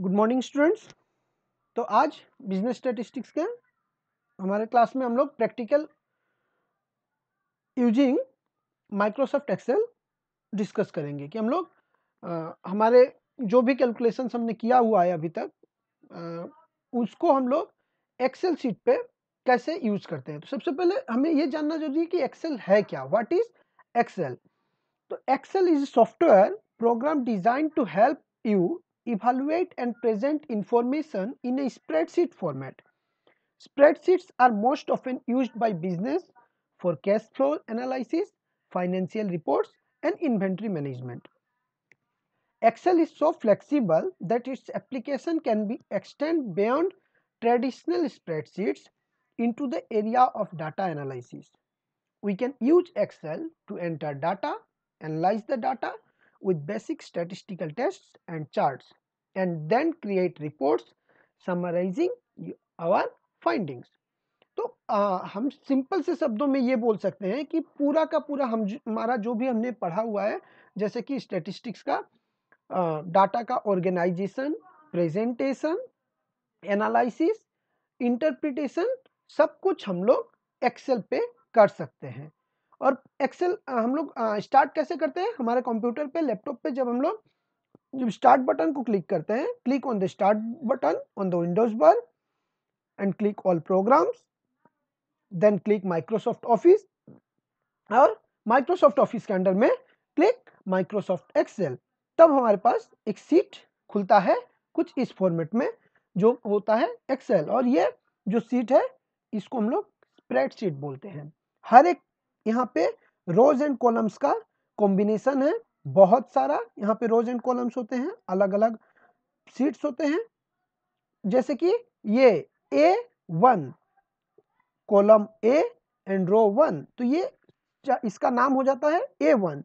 Good morning students तो आज business statistics के हमारे क्लास में हम लोग practical using Microsoft Excel discuss करेंगे कि हम लोग आ, हमारे जो भी कैलकुलेशंस हमने किया हुआ है अभी तक आ, उसको हम लोग एक्सेल सीट पे कैसे यूज़ करते हैं तो सबसे पहले हमें ये जानना जरूरी है कि एक्सेल है क्या वाट इज़ एक्सेल तो Excel is software program design to help you evaluate and present information in a spreadsheet format. Spreadsheets are most often used by business for cash flow analysis, financial reports, and inventory management. Excel is so flexible that its application can be extended beyond traditional spreadsheets into the area of data analysis. We can use Excel to enter data, analyze the data, with basic statistical tests and charts and then create reports summarizing our findings. तो आ, हम simple से शब्दों में ये बोल सकते हैं कि पूरा का पूरा हम हमारा जो भी हमने पढ़ा हुआ है जैसे कि स्टैटिस्टिक्स का आ, डाटा का ऑर्गेनाइजेशन प्रेजेंटेशन एनालिसिस इंटरप्रिटेशन सब कुछ हम लोग एक्सेल पे कर सकते हैं और एक्सेल हम लोग स्टार्ट कैसे करते हैं हमारे कंप्यूटर पे लैपटॉप पे जब हम लोग जब स्टार्ट बटन को क्लिक करते हैं click on the start button on the Windows bar and click all programs then click Microsoft Office और माइक्रोसॉफ्ट ऑफिस के अंडर में क्लिक माइक्रोसॉफ्ट एक्सेल तब हमारे पास एक सीट खुलता है कुछ इस फॉर्मेट में जो होता है एक्सेल और ये जो सीट है इसको हम लोग स्प्रेड बोलते हैं हर एक यहाँ पे रोज एंड कॉलम्स का कॉम्बिनेशन है बहुत सारा यहाँ पे रोज एंड कॉलम्स होते हैं अलग अलग सीट्स होते हैं जैसे कि ये A one column A and row one तो ये इसका नाम हो जाता है ए वन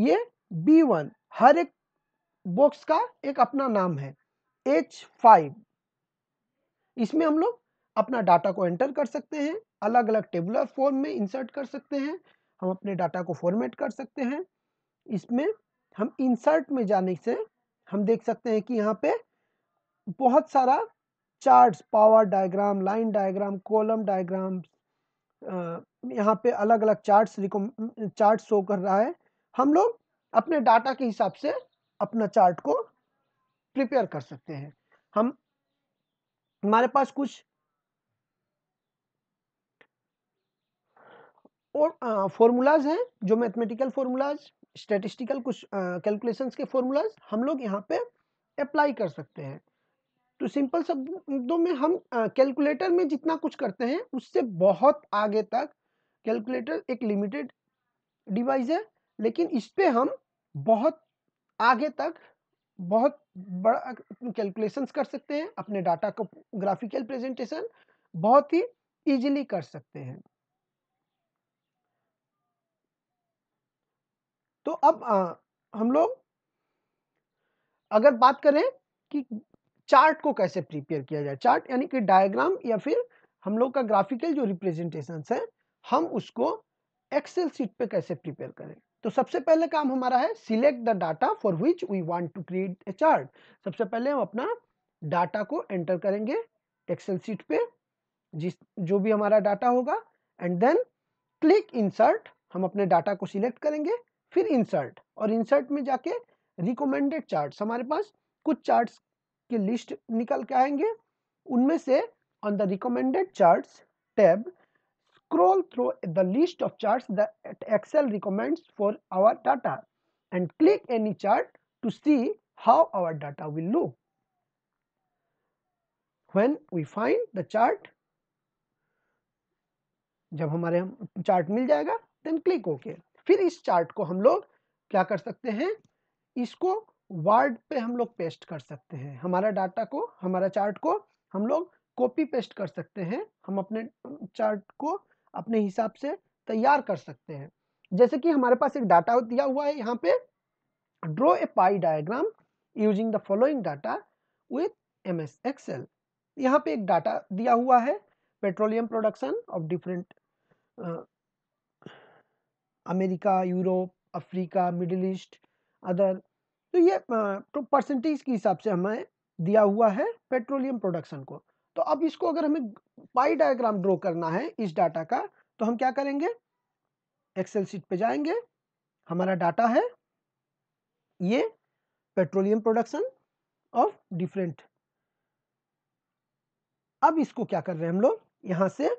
ये बी वन हर एक बॉक्स का एक अपना नाम है एच फाइव इसमें हम लोग अपना डाटा को एंटर कर सकते हैं अलग अलग टेबुलर फॉर्म में इंसर्ट कर सकते हैं हम अपने डाटा को फॉर्मेट कर सकते हैं इसमें हम इंसर्ट में जाने से हम देख सकते हैं कि यहाँ पे बहुत सारा charts power diagram line diagram column diagram यहाँ पे अलग अलग चार्ट्स चार्ट शो कर रहा है हम लोग अपने डाटा के हिसाब से अपना चार्ट को प्रिपेयर कर सकते हैं हम हमारे पास कुछ और फॉर्मूलाज हैं जो मैथमेटिकल फार्मूलाज स्टेटिस्टिकल कुछ कैलकुलेशंस के फार्मूलाज हम लोग यहाँ पे अप्लाई कर सकते हैं तो सिंपल शब्दों में हम कैलकुलेटर में जितना कुछ करते हैं उससे बहुत आगे तक कैलकुलेटर एक लिमिटेड डिवाइस है लेकिन इस पर हम बहुत आगे तक बहुत बड़ा कैलकुलेशंस कर सकते हैं अपने डाटा को ग्राफिकल प्रेजेंटेशन बहुत ही इजीली कर सकते हैं तो अब आ, हम लोग अगर बात करें कि चार्ट को कैसे प्रिपेयर किया जाए चार्ट यानी कि डायग्राम या फिर हम लोग का ग्राफिकल जो रिप्रेजेंटेशन है हम उसको एक्सेल सीट पे कैसे प्रिपेयर करें तो सबसे पहले काम हमारा है select the data for which we want to create a chart सबसे पहले हम अपना डाटा को एंटर करेंगे एक्सेल सीट पे जिस जो भी हमारा डाटा होगा एंड देन क्लिक इंसर्ट हम अपने डाटा को सिलेक्ट करेंगे फिर इंसर्ट और इंसर्ट में जाके रिकमेंडेड चार्ट्स हमारे पास कुछ चार्ट्स की लिस्ट निकल के आएंगे उनमें से on the recommended charts tab scroll through the list of charts the Excel recommends for our data and click any chart to see how our data will look when we find the chart जब हमारे chart मिल जाएगा then click okay okay. फिर इस chart को हम लोग क्या कर सकते हैं इसको वर्ड पे हम लोग पेस्ट कर सकते हैं हमारा डाटा को हमारा चार्ट को हम लोग कॉपी पेस्ट कर सकते हैं हम अपने चार्ट को अपने हिसाब से तैयार कर सकते हैं जैसे कि हमारे पास एक डाटा दिया हुआ है यहाँ पे draw a pie diagram using the following data with M S Excel यहाँ पे एक डाटा दिया हुआ है petroleum production of different America Europe Africa middle east other तो ये तो परसेंटेज के हिसाब से हमें दिया हुआ है पेट्रोलियम प्रोडक्शन को तो अब इसको अगर हमें पाई डायग्राम ड्रॉ करना है इस डाटा का तो हम क्या करेंगे एक्सेल सीट पे जाएंगे हमारा डाटा है ये पेट्रोलियम प्रोडक्शन ऑफ डिफरेंट अब इसको क्या कर रहे हैं हम लोग यहाँ से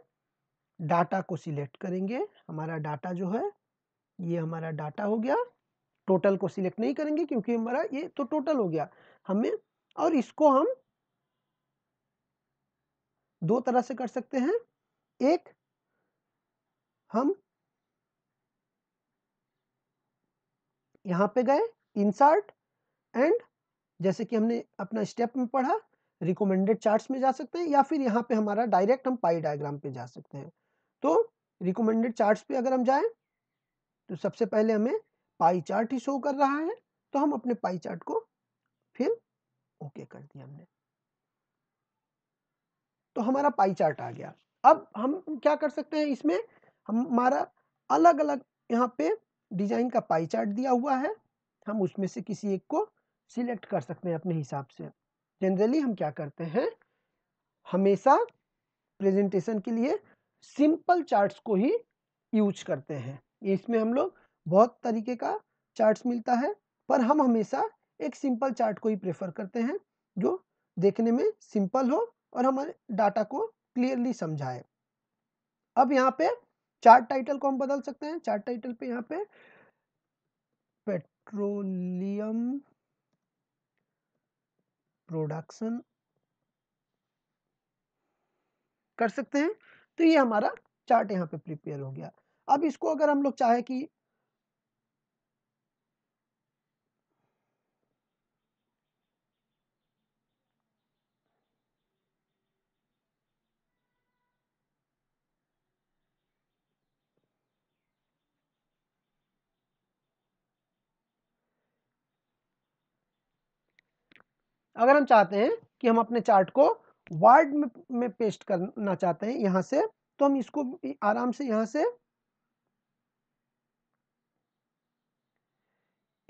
डाटा को सिलेक्ट करेंगे हमारा डाटा जो है ये हमारा डाटा हो गया टोटल को सिलेक्ट नहीं करेंगे क्योंकि हमारा ये तो टोटल हो गया हमें और इसको हम दो तरह से कर सकते हैं एक हम यहां पे गए इंसर्ट एंड जैसे कि हमने अपना स्टेप में पढ़ा रिकमेंडेड चार्ट्स में जा सकते हैं या फिर यहां पे हमारा डायरेक्ट हम पाई डायग्राम पे जा सकते हैं तो रिकमेंडेड चार्ट्स पे अगर हम जाएं तो सबसे पहले हमें पाई चार्ट ही शो कर रहा है तो हम अपने पाई चार्ट को फिर ओके कर दिया हमने तो हमारा पाई चार्ट आ गया अब हम क्या कर सकते हैं इसमें हमारा अलग अलग यहाँ पे डिजाइन का पाई चार्ट दिया हुआ है हम उसमें से किसी एक को सिलेक्ट कर सकते हैं अपने हिसाब से जनरली हम क्या करते हैं हमेशा प्रेजेंटेशन के लिए सिंपल चार्ट्स को ही यूज करते हैं इसमें हम लोग बहुत तरीके का चार्ट्स मिलता है पर हम हमेशा एक सिंपल चार्ट को ही प्रेफर करते हैं जो देखने में सिंपल हो और हमारे डाटा को क्लियरली समझाए अब यहाँ पे चार्ट टाइटल को हम बदल सकते हैं चार्ट टाइटल पे यहाँ पे पेट्रोलियम प्रोडक्शन कर सकते हैं तो ये हमारा चार्ट यहाँ पे प्रिपेयर हो गया अब इसको अगर हम लोग चाहे कि अगर हम चाहते हैं कि हम अपने चार्ट को वर्ड में, पेस्ट करना चाहते हैं यहाँ से तो हम इसको आराम से यहाँ से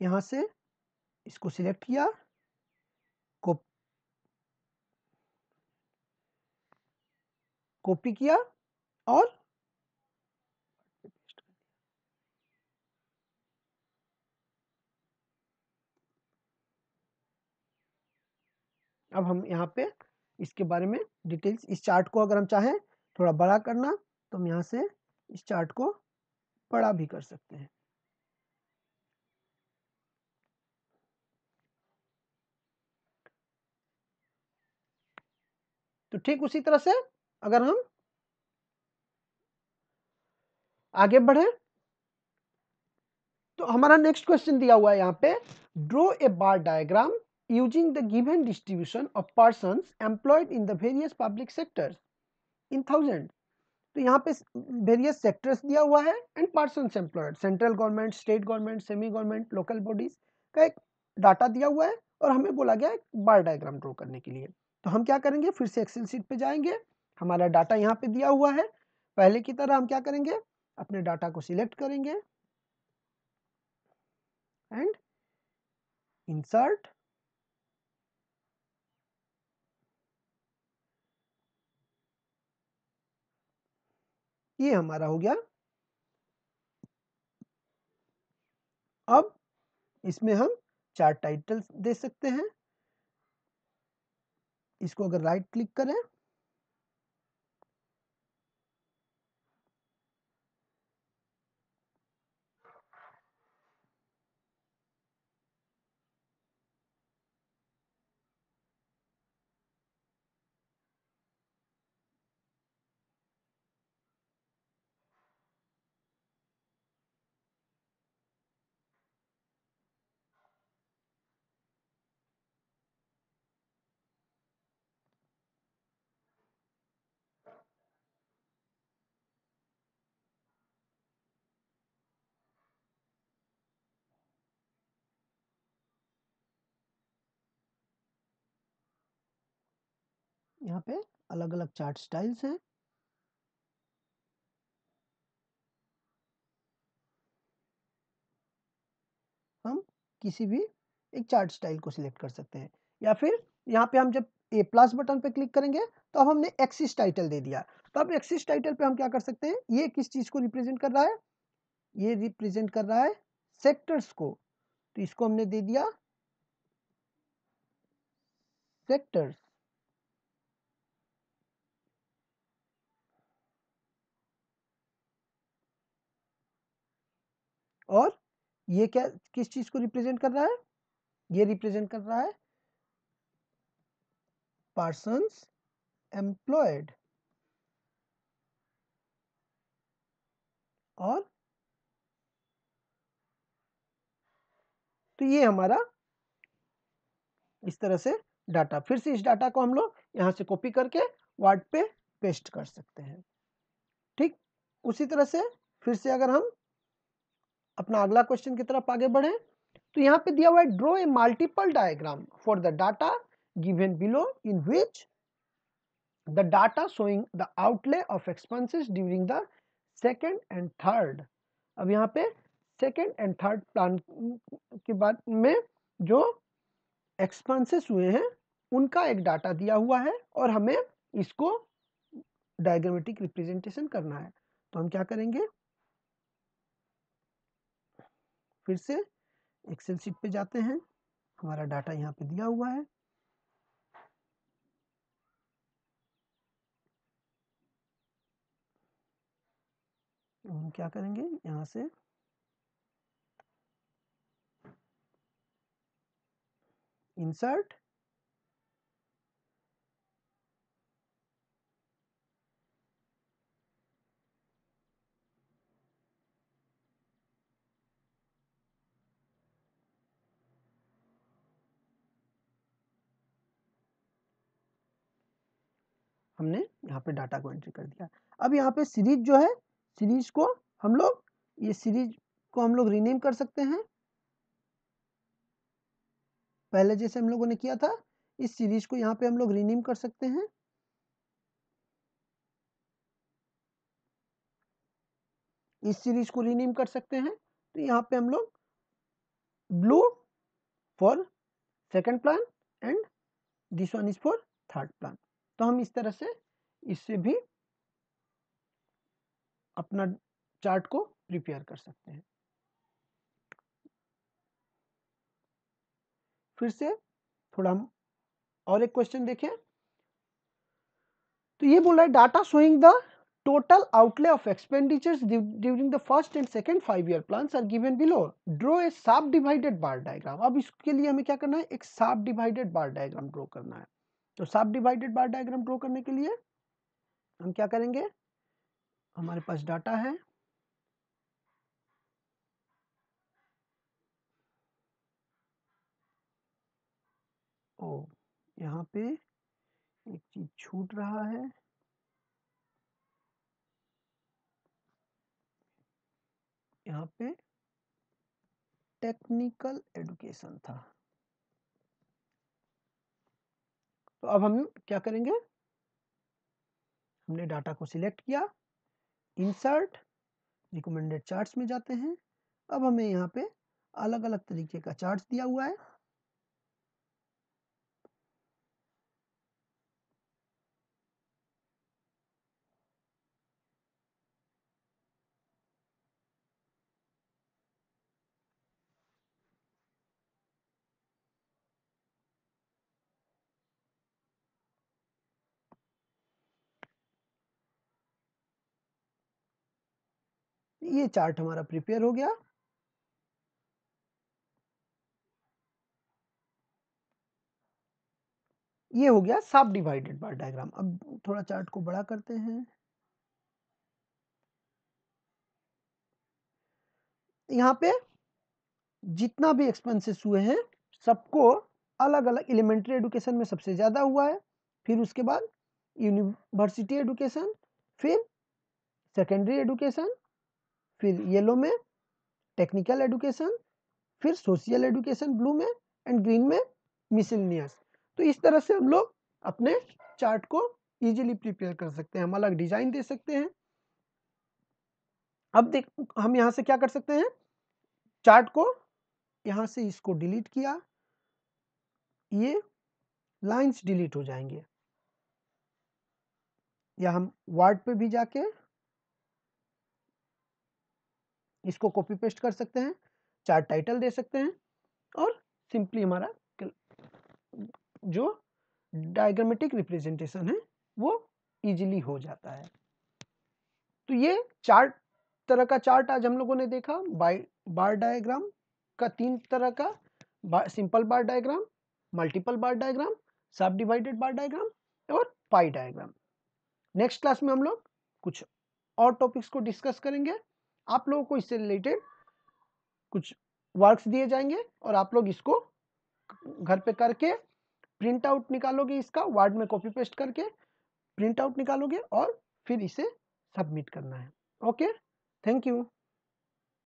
यहाँ से इसको सिलेक्ट किया कॉपी किया और अब हम यहाँ पे इसके बारे में डिटेल्स इस चार्ट को अगर हम चाहें थोड़ा बड़ा करना तो हम यहाँ से इस चार्ट को बड़ा भी कर सकते हैं तो ठीक उसी तरह से अगर हम आगे बढ़े तो हमारा नेक्स्ट क्वेश्चन दिया हुआ है यहां पे draw a bar diagram using the given distribution of person employed in the various public sectors in thousand तो यहाँ पे वेरियस सेक्टर्स दिया हुआ है and person employed central government state government semi government local bodies का एक डाटा दिया हुआ है और हमें बोला गया है बार डायग्राम ड्रॉ करने के लिए तो हम क्या करेंगे फिर से एक्सेल सीट पे जाएंगे हमारा डाटा यहाँ पे दिया हुआ है पहले की तरह हम क्या करेंगे अपने डाटा को सिलेक्ट करेंगे एंड इंसर्ट ये हमारा हो गया अब इसमें हम चार टाइटल्स दे सकते हैं इसको अगर राइट क्लिक करें यहाँ पे अलग अलग चार्ट स्टाइल्स हैं हम किसी भी एक चार्ट स्टाइल को सिलेक्ट कर सकते हैं या फिर यहाँ पे हम जब ए प्लस बटन पे क्लिक करेंगे तो अब हमने एक्सिस टाइटल दे दिया तो अब एक्सिस टाइटल पे हम क्या कर सकते हैं ये किस चीज़ को रिप्रेजेंट कर रहा है ये रिप्रेजेंट कर रहा है सेक्टर्स को तो इसको हमने दे दिया सेक्टर्स और ये क्या किस चीज को रिप्रेजेंट कर रहा है ये रिप्रेजेंट कर रहा है पार्सन्स एम्प्लॉयड और तो ये हमारा इस तरह से डाटा फिर से इस डाटा को हम लोग यहां से कॉपी करके वार्ड पे पेस्ट कर सकते हैं ठीक उसी तरह से फिर से अगर हम अपना अगला क्वेश्चन की तरफ आगे बढ़े तो यहाँ पे दिया हुआ है draw a multiple diagram for the data given below in which the data showing the outlay of expenses during the second and third अब यहाँ पे सेकेंड एंड थर्ड प्लान के बाद में जो एक्सपेंसेस हुए हैं उनका एक डाटा दिया हुआ है और हमें इसको डायग्रामेटिक रिप्रेजेंटेशन करना है तो हम क्या करेंगे फिर से एक्सेल शीट पे जाते हैं हमारा डाटा यहाँ पे दिया हुआ है हम क्या करेंगे यहाँ से इंसर्ट हमने यहाँ पे डाटा को एंट्री कर दिया अब यहाँ पे सीरीज जो है सीरीज को हम लोग ये सीरीज को हम लोग रीनेम कर सकते हैं पहले जैसे हम लोगों ने किया था इस सीरीज को यहाँ पे हम लोग रीनेम कर सकते हैं इस सीरीज को रीनेम कर सकते हैं तो यहाँ पे हम लोग blue for second plan and this one is for third plan तो हम इस तरह से इससे भी अपना चार्ट को प्रिपेयर कर सकते हैं फिर से थोड़ा और एक क्वेश्चन देखें तो ये बोला है data showing the total outlay of expenditures during the first and second five year plans are given below draw a sub divided bar diagram अब इसके लिए हमें क्या करना है एक साफ डिवाइडेड बार डायग्राम ड्रॉ करना है तो सब डिवाइडेड बार डायग्राम ड्रॉ करने के लिए हम क्या करेंगे हमारे पास डाटा है ओ यहाँ पे एक चीज छूट रहा है यहाँ पे टेक्निकल एडुकेशन था तो अब हम क्या करेंगे हमने डाटा को सिलेक्ट किया इंसर्ट रिकमेंडेड चार्ट्स में जाते हैं अब हमें यहाँ पे अलग अलग तरीके का चार्ट दिया हुआ है ये चार्ट हमारा प्रिपेयर हो गया ये हो गया सब डिवाइडेड बार डायग्राम अब थोड़ा चार्ट को बड़ा करते हैं यहाँ पे जितना भी एक्सपेंसेस हुए हैं सबको अलग अलग एलिमेंट्री एडुकेशन में सबसे ज़्यादा हुआ है फिर उसके बाद यूनिवर्सिटी एडुकेशन फिर सेकेंडरी एडुकेशन फिर येलो में टेक्निकल एडुकेशन फिर सोशल एडुकेशन ब्लू में एंड ग्रीन में मिसलिनियस तो इस तरह से हम लोग अपने चार्ट को इजीली प्रिपेयर कर सकते हैं हम अलग डिजाइन दे सकते हैं अब देख हम यहाँ से क्या कर सकते हैं चार्ट को यहाँ से इसको डिलीट किया ये लाइंस डिलीट हो जाएंगे या हम वार्ड पे भी जाके इसको कॉपी पेस्ट कर सकते हैं चार्ट टाइटल दे सकते हैं और सिंपली हमारा जो डायग्रामेटिक रिप्रेजेंटेशन है वो इजीली हो जाता है तो ये चार्ट तरह का चार्ट आज हम लोगों ने देखा बाय बार डायग्राम का तीन तरह का simple bar diagram multiple bar diagram sub divided bar diagram और पाई डायग्राम नेक्स्ट क्लास में हम लोग कुछ और टॉपिक्स को डिस्कस करेंगे आप लोगों को इससे रिलेटेड कुछ वर्क्स दिए जाएंगे और आप लोग इसको घर पे करके प्रिंट आउट निकालोगे इसका वर्ड में कॉपी पेस्ट करके प्रिंट आउट निकालोगे और फिर इसे सबमिट करना है ओके थैंक यू